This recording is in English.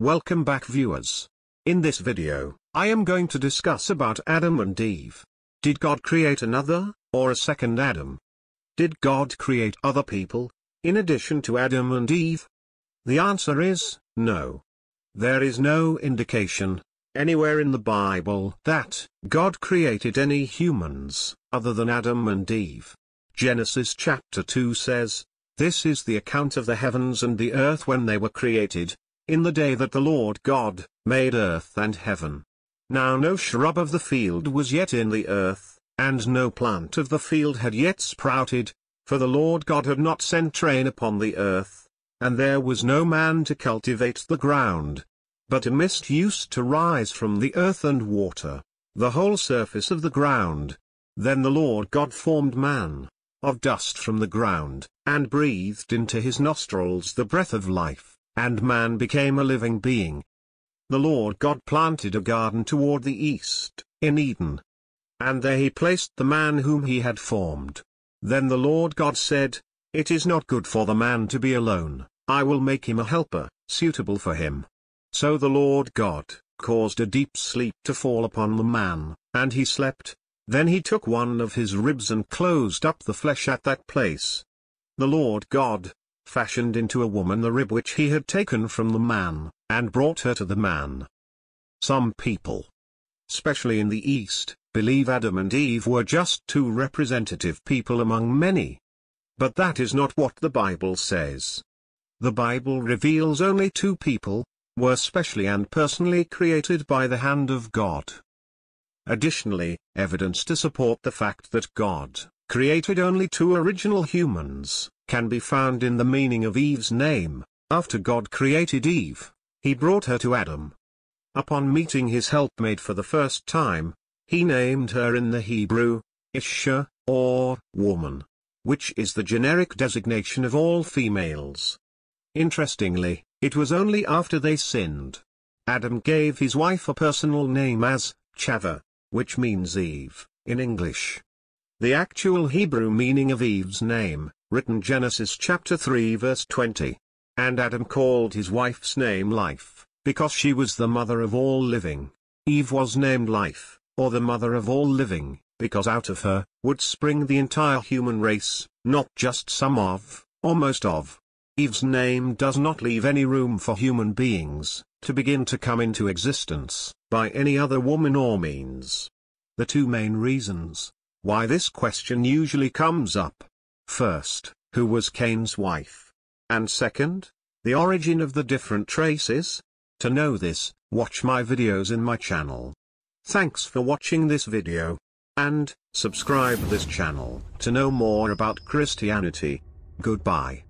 Welcome back viewers. In this video, I am going to discuss about Adam and Eve. Did God create another, or a second Adam? Did God create other people, in addition to Adam and Eve? The answer is, no. There is no indication, anywhere in the Bible, that God created any humans, other than Adam and Eve. Genesis chapter 2 says, This is the account of the heavens and the earth when they were created, in the day that the Lord God made earth and heaven. Now no shrub of the field was yet in the earth, and no plant of the field had yet sprouted, for the Lord God had not sent rain upon the earth, and there was no man to cultivate the ground. But a mist used to rise from the earth and water, the whole surface of the ground. Then the Lord God formed man, of dust from the ground, and breathed into his nostrils the breath of life and man became a living being. The Lord God planted a garden toward the east, in Eden. And there he placed the man whom he had formed. Then the Lord God said, It is not good for the man to be alone, I will make him a helper, suitable for him. So the Lord God caused a deep sleep to fall upon the man, and he slept. Then he took one of his ribs and closed up the flesh at that place. The Lord God fashioned into a woman the rib which he had taken from the man, and brought her to the man. Some people, especially in the East, believe Adam and Eve were just two representative people among many. But that is not what the Bible says. The Bible reveals only two people, were specially and personally created by the hand of God. Additionally, evidence to support the fact that God created only two original humans, can be found in the meaning of Eve's name. After God created Eve, he brought her to Adam. Upon meeting his helpmate for the first time, he named her in the Hebrew, Isha, or woman, which is the generic designation of all females. Interestingly, it was only after they sinned. Adam gave his wife a personal name as Chava, which means Eve, in English. The actual Hebrew meaning of Eve's name written Genesis chapter 3 verse 20. And Adam called his wife's name Life, because she was the mother of all living. Eve was named Life, or the mother of all living, because out of her, would spring the entire human race, not just some of, or most of. Eve's name does not leave any room for human beings, to begin to come into existence, by any other woman or means. The two main reasons, why this question usually comes up, First, who was Cain's wife? And second, the origin of the different races? To know this, watch my videos in my channel. Thanks for watching this video. And, subscribe this channel to know more about Christianity. Goodbye.